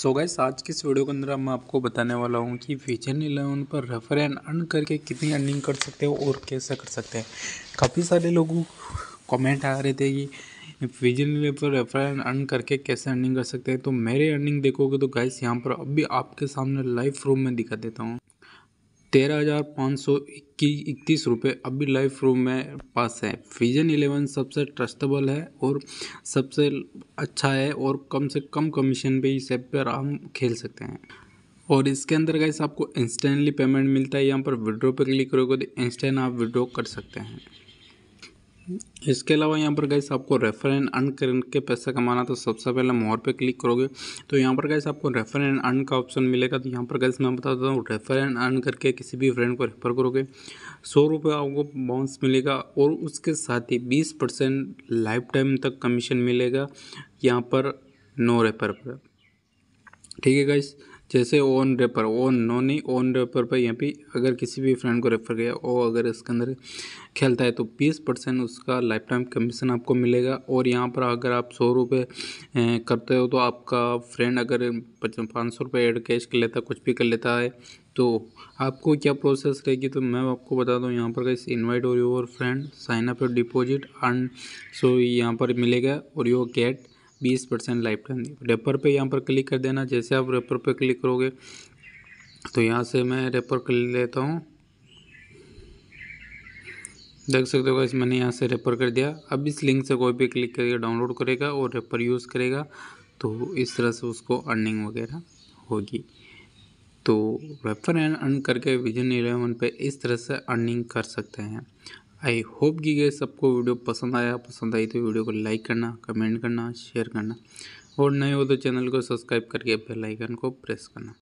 सो so guys आज की इस वीडियो के अंदर मैं आपको बताने वाला हूँ कि विजन इलेवन पर रेफर एंड अर्न करके कितनी अर्निंग कर सकते हो और कैसे कर सकते हैं काफ़ी सारे लोगों कमेंट आ रहे थे कि विजन इलेवन पर रेफर एंड अर्न करके कैसे अर्निंग कर सकते हैं तो मेरे अर्निंग देखोगे तो गाइस यहाँ पर अब भी आपके सामने लाइव रूम में दिखा देता हूँ तेरह हज़ार पाँच सौ इक्की इकतीस रुपये अभी लाइफ रूम में पास है फिजन इलेवन सबसे ट्रस्टेबल है और सबसे अच्छा है और कम से कम कमीशन पे इस ऐप पर हम खेल सकते हैं और इसके अंदर गैस आपको इंस्टेंटली पेमेंट मिलता है यहाँ पर विड्रो पे क्लिक करोगे तो इंस्टेंट आप विड्रो कर सकते हैं इसके अलावा यहाँ पर गैस आपको रेफर एंड अर्न करके पैसा कमाना तो सबसे पहले मोर पे क्लिक करोगे तो यहाँ पर गैस आपको रेफर एंड अर्न का ऑप्शन मिलेगा तो यहाँ पर गैस मैं बता देता हूँ रेफर एंड अर्न करके किसी भी फ्रेंड को रेफर करोगे सौ रुपये आपको बाउंस मिलेगा और उसके साथ ही बीस परसेंट लाइफ टाइम तक कमीशन मिलेगा यहाँ पर नो रेफर पर ठीक है गैस जैसे ओन रेपर ओन नोनी ओन रेपर पर यहाँ पे अगर किसी भी फ्रेंड को रेफर किया ओ अगर इसके अंदर खेलता है तो बीस परसेंट उसका लाइफ टाइम कमीशन आपको मिलेगा और यहाँ पर अगर आप सौ रुपये करते हो तो आपका फ्रेंड अगर पाँच सौ रुपये एड कैश कर लेता कुछ भी कर लेता है तो आपको क्या प्रोसेस रहेगी तो मैं आपको बता दूँ यहाँ पर कैसे इन्वाइट और your friend sign up your deposit and सो यहाँ पर मिलेगा और योर गेट बीस परसेंट लाइफ टाइम रेपर पे यहाँ पर क्लिक कर देना जैसे आप रेपर पे क्लिक करोगे तो यहाँ से मैं रेपर कर लेता हूँ देख सकते हो इस मैंने यहाँ से रेपर कर दिया अब इस लिंक से कोई भी क्लिक करके डाउनलोड करेगा और रेपर यूज़ करेगा तो इस तरह से उसको अर्निंग वगैरह होगी तो रेफर एंड अर्न करके विजन इलेवन पे इस तरह से अर्निंग कर सकते हैं आई होप कि गए सबको वीडियो पसंद आया पसंद आई तो वीडियो को लाइक करना कमेंट करना शेयर करना और नए हो तो चैनल को सब्सक्राइब करके बेल आइकन को प्रेस करना